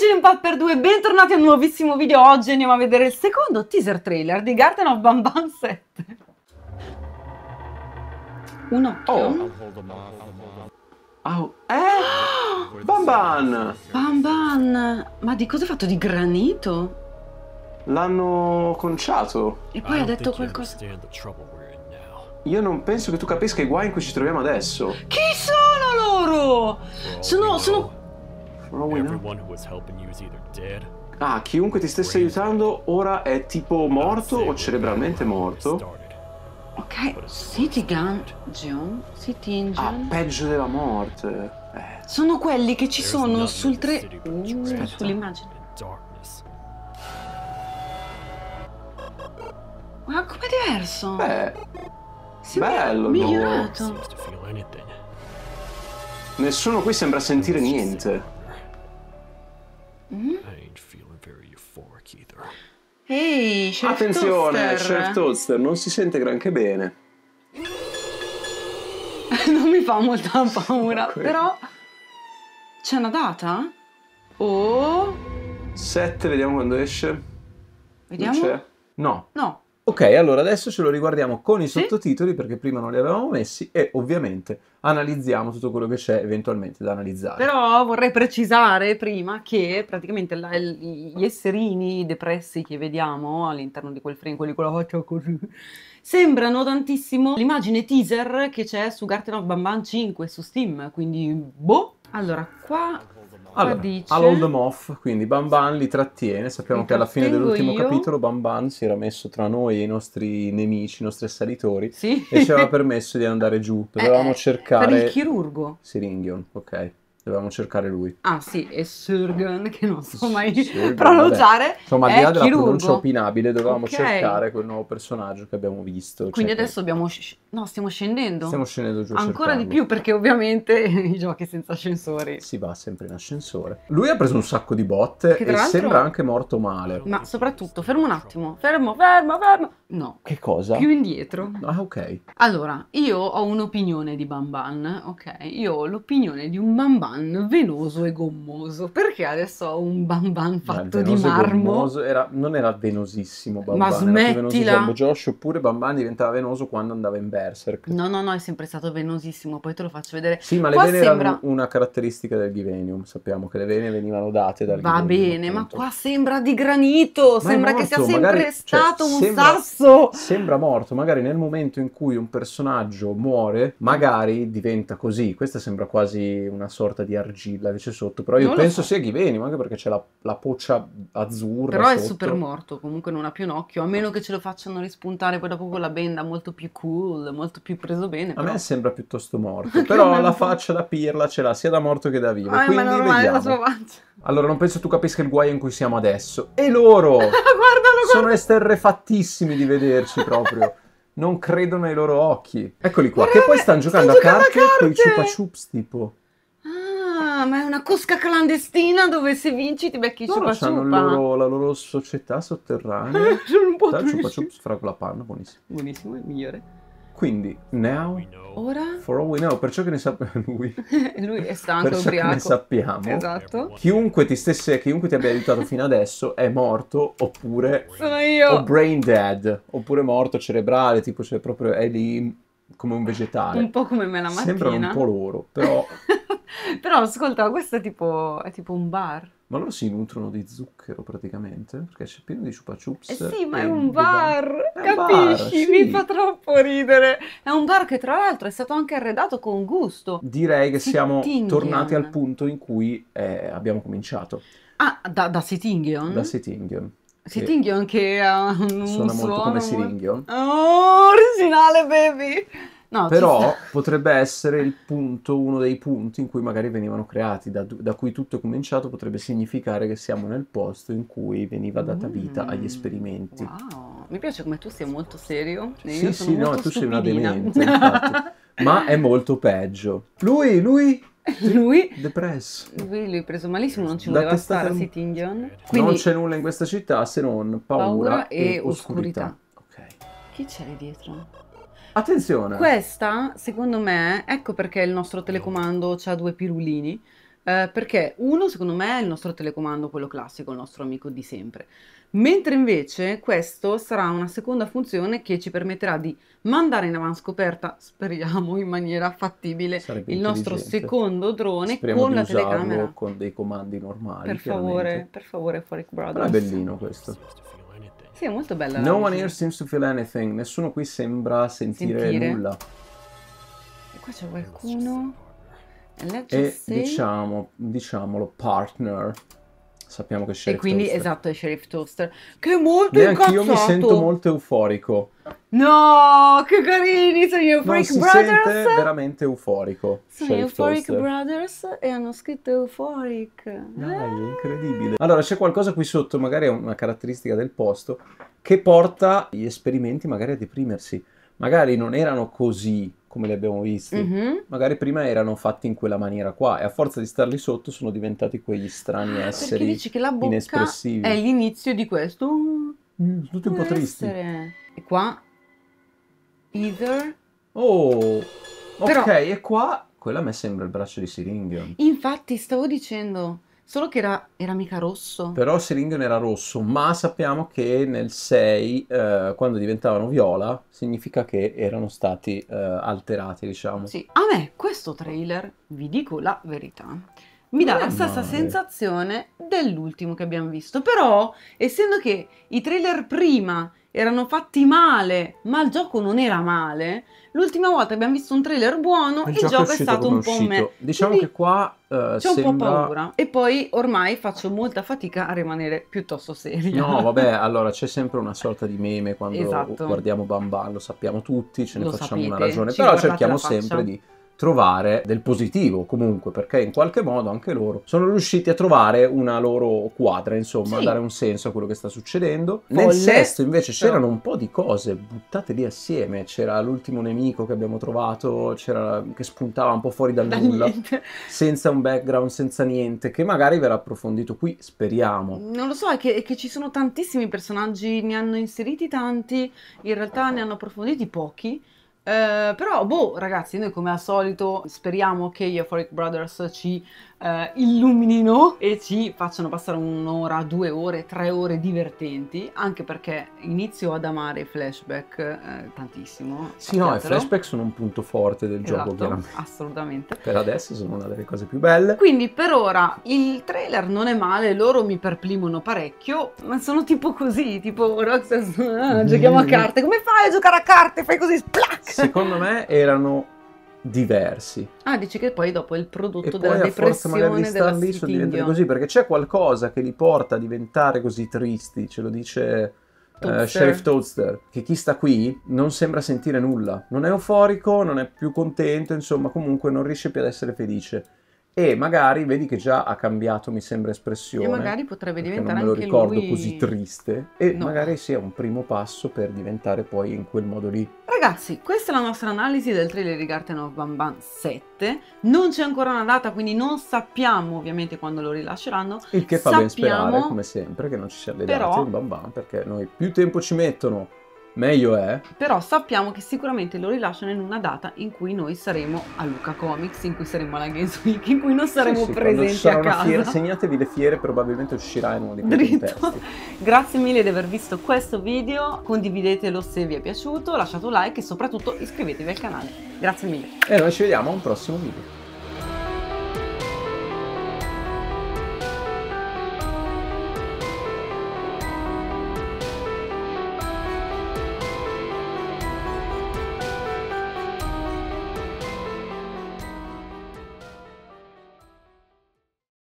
Eccoci in Pat per 2, bentornati a un nuovissimo video. Oggi andiamo a vedere il secondo teaser trailer di Garden of Bamban 7. Un occhio. Oh. oh. Eh! Bamban! Bamban! Ma di cosa è fatto? Di granito? L'hanno conciato. E poi ha detto qualcosa. Io non penso che tu capisca i guai in cui ci troviamo adesso. Chi sono loro? Sono, sono For all we know. Ah, chiunque ti stesse aiutando ora è tipo morto o cerebralmente morto. Ok, City Gun, John, City Engine. Ah, peggio della morte. Eh. Sono quelli che ci sono sul tre... Uh, sull'immagine. Ma come diverso? Beh, sembra bello, migliorato. No. Nessuno qui sembra sentire niente. Mm? Ehi, hey, Attenzione, Chef Toaster non si sente granché bene. non mi fa molta paura, sì, però... C'è una data? Oh... 7, vediamo quando esce. Vediamo? No. No. Ok, allora adesso ce lo riguardiamo con i sì? sottotitoli perché prima non li avevamo messi e ovviamente analizziamo tutto quello che c'è eventualmente da analizzare. Però vorrei precisare prima che praticamente la, il, gli esserini depressi che vediamo all'interno di quel frame, quelli con la faccia così, sembrano tantissimo l'immagine teaser che c'è su Garten of Bambam 5 su Steam, quindi boh. Allora, qua allora, all'Old Moff, quindi Banban li trattiene, sappiamo li che alla fine dell'ultimo io. capitolo Banban si era messo tra noi e i nostri nemici, i nostri assalitori, sì. e ci aveva permesso di andare giù, eh, dovevamo eh, cercare... Per il chirurgo? Siringhion, ok dovevamo cercare lui. Ah sì, e Surgen, che non so mai Surgen, pronunciare. Vabbè. Insomma, al di là della pronuncia opinabile, dovevamo okay. cercare quel nuovo personaggio che abbiamo visto. Quindi cioè adesso che... abbiamo No, stiamo scendendo. Stiamo scendendo giù. Ancora di più perché ovviamente i giochi senza ascensori. Si va sempre in ascensore. Lui ha preso un sacco di botte e sembra anche morto male. Ma soprattutto, fermo un attimo, fermo, fermo, fermo. No. Che cosa? Più indietro. Ah, ok. Allora, io ho un'opinione di Bamban, ok? Io ho l'opinione di un Bamban venoso e gommoso. Perché adesso ho un Bamban fatto di marmo? Era, non era venosissimo Bamban. Ma smettila. Era più venoso Jumbo Josh oppure Bamban diventava venoso quando andava in bed Berserk. No, no, no, è sempre stato venosissimo, poi te lo faccio vedere. Sì, ma qua le vene sembra... erano una caratteristica del Givenium, sappiamo che le vene venivano date dal Va Givenium, bene, appunto. ma qua sembra di granito, ma sembra morto, che sia sempre magari, cioè, stato cioè, un sembra, sasso. Sembra morto, magari nel momento in cui un personaggio muore, magari diventa così. Questa sembra quasi una sorta di argilla che c'è sotto, però io non penso so. sia Givenium, anche perché c'è la, la poccia azzurra Però sotto. è super morto, comunque non ha più un occhio, a meno che ce lo facciano rispuntare poi dopo con la benda molto più cool è molto più preso bene. Però. A me sembra piuttosto morto, però la faccia da pirla ce l'ha sia da morto che da vivo. Ah, quindi ma normale la sua faccia. Allora, non penso tu capisca il guaio in cui siamo adesso. E loro! guardalo, guardalo! Sono esterrefattissimi di vederci proprio. non credono ai loro occhi. Eccoli qua, Guarda, che poi stanno giocando stanno a carte, carte con i chupa chups tipo. Ah, ma è una cosca clandestina dove se vinci ti becchi i chupa chups. hanno la loro società sotterranea. Sono un po' Dai, chupa chups fra con la panna, buonissimo. Buonissimo, è il migliore. Quindi, now, ora, for all we know, per ciò che ne sappiamo, lui, lui è stanco, per ciò ubriaco. che ne sappiamo, esatto. chiunque ti stesse, chiunque ti abbia aiutato fino adesso è morto oppure, sono io, o brain dead, oppure morto cerebrale, tipo se proprio è lì come un vegetale. Un po' come me la mattina. Sembrano un po' loro, però... però ascolta, questo è tipo, è tipo un bar. Ma loro si nutrono di zucchero praticamente, perché c'è pieno di chupa chups. Eh sì, ma è un bar, è capisci? Un bar, sì. Mi fa troppo ridere. È un bar che tra l'altro è stato anche arredato con gusto. Direi che siamo tornati al punto in cui eh, abbiamo cominciato. Ah, da, da Sittingion? Da Sittingion. Sittingion che ha un suona molto come Siringhio. Oh, originale, baby! No, Però potrebbe essere il punto, uno dei punti in cui magari venivano creati, da, da, cui tutto è cominciato, potrebbe significare che siamo nel posto in cui veniva data vita agli mm, esperimenti. Wow, mi piace come tu sia molto serio. Sì, sì, no, tu sei una demente, Ma è molto peggio. Lui, lui lui depresso lui l'hai preso malissimo non ci voleva stare un... Sitting non c'è nulla in questa città se non paura, paura e, e, oscurità, oscurità. Okay. chi c'è dietro? Attenzione! Questa, secondo me, ecco perché il nostro telecomando ha due pirulini. Eh, perché uno, secondo me, è il nostro telecomando, quello classico, il nostro amico di sempre. Mentre invece questo sarà una seconda funzione che ci permetterà di mandare in avanscoperta, speriamo in maniera fattibile, Sarebbe il nostro secondo drone Speriamo con la telecamera. con dei comandi normali. Per favore, per favore, Forek Brothers. Ma è bellino questo. Sì, è molto bella. No one here seems to feel anything. Nessuno qui sembra sentire, sentire. nulla. E qua c'è qualcuno. E diciamo, diciamolo, partner. Sappiamo che Sheriff E quindi, Toaster. esatto, è Sheriff Toaster, che è molto Neanche incazzato. io mi sento molto euforico. No, che carini, sono Euphoric non Brothers. si sente veramente euforico. Sono gli Euphoric Toaster. Brothers e hanno scritto Euphoric. Dai, è incredibile. Allora, c'è qualcosa qui sotto, magari è una caratteristica del posto, che porta gli esperimenti magari a deprimersi. Magari non erano così come li abbiamo visti. Mm-hmm. Magari prima erano fatti in quella maniera qua e a forza di starli sotto sono diventati quegli strani ah, esseri Perché dice che la bocca inespressivi. è l'inizio di questo. Mm, tutti un po' tristi. E qua Either. Oh, Però... ok, e qua quella a me sembra il braccio di Siringhio. Infatti, stavo dicendo Solo che era, era mica rosso. Però Siringen era rosso, ma sappiamo che nel 6, eh, quando diventavano viola, significa che erano stati eh, alterati, diciamo. Sì, a me questo trailer, vi dico la verità, mi dà la stessa sensazione dell'ultimo che abbiamo visto. Però, essendo che i trailer prima erano fatti male, ma il gioco non era male, l'ultima volta abbiamo visto un trailer buono il e il gioco è, stato un po' meglio. Diciamo Quindi che qua uh, c'è sembra... un po' paura. E poi ormai faccio molta fatica a rimanere piuttosto seria. No, vabbè, allora c'è sempre una sorta di meme quando esatto. guardiamo Bamba, lo sappiamo tutti, ce ne lo facciamo sapete, una ragione, però cerchiamo sempre di trovare del positivo comunque, perché in qualche modo anche loro sono riusciti a trovare una loro quadra, insomma, sì. dare un senso a quello che sta succedendo. Folle. Nel sesto invece c'erano un po' di cose buttate lì assieme, c'era l'ultimo nemico che abbiamo trovato, c'era che spuntava un po' fuori dal, da nulla, niente. senza un background, senza niente, che magari verrà approfondito qui, speriamo. Non lo so, è che, è che ci sono tantissimi personaggi, ne hanno inseriti tanti, in realtà ne hanno approfonditi pochi. Eh, però, boh, ragazzi, noi come al solito speriamo che gli Euphoric Brothers ci eh, illuminino e ci facciano passare un'ora, due ore, tre ore divertenti, anche perché inizio ad amare i flashback eh, tantissimo. Sì, no, i flashback sono un punto forte del esatto, gioco, veramente. Assolutamente. Per adesso sono una delle cose più belle. Quindi, per ora, il trailer non è male, loro mi perplimono parecchio, ma sono tipo così, tipo Roxas, ah, giochiamo a mm. carte. Come fai a giocare a carte? Fai così, splash! Secondo me erano diversi. Ah, dici che poi dopo il prodotto e della poi, depressione magari di star lì sono diventati così, perché c'è qualcosa che li porta a diventare così tristi, ce lo dice eh, Toadster. Uh, Sheriff Toadster, che chi sta qui non sembra sentire nulla, non è euforico, non è più contento, insomma, comunque non riesce più ad essere felice. E magari vedi che già ha cambiato, mi sembra, espressione. E magari potrebbe diventare anche lui... Non me lo ricordo lui... così triste. E no. magari sia un primo passo per diventare poi in quel modo lì ragazzi, questa è la nostra analisi del trailer di Garten of Bambam 7. Non c'è ancora una data, quindi non sappiamo ovviamente quando lo rilasceranno. Il che fa sappiamo, ben sperare, come sempre, che non ci siano le date però, in Banban, perché noi più tempo ci mettono, meglio è. Però sappiamo che sicuramente lo rilasciano in una data in cui noi saremo a Luca Comics, in cui saremo alla Games Week, in cui non saremo sì, sì, presenti a casa. Fiera, segnatevi le fiere, probabilmente uscirà in uno di quei Grazie mille di aver visto questo video, condividetelo se vi è piaciuto, lasciate un like e soprattutto iscrivetevi al canale. Grazie mille. E noi ci vediamo a un prossimo video.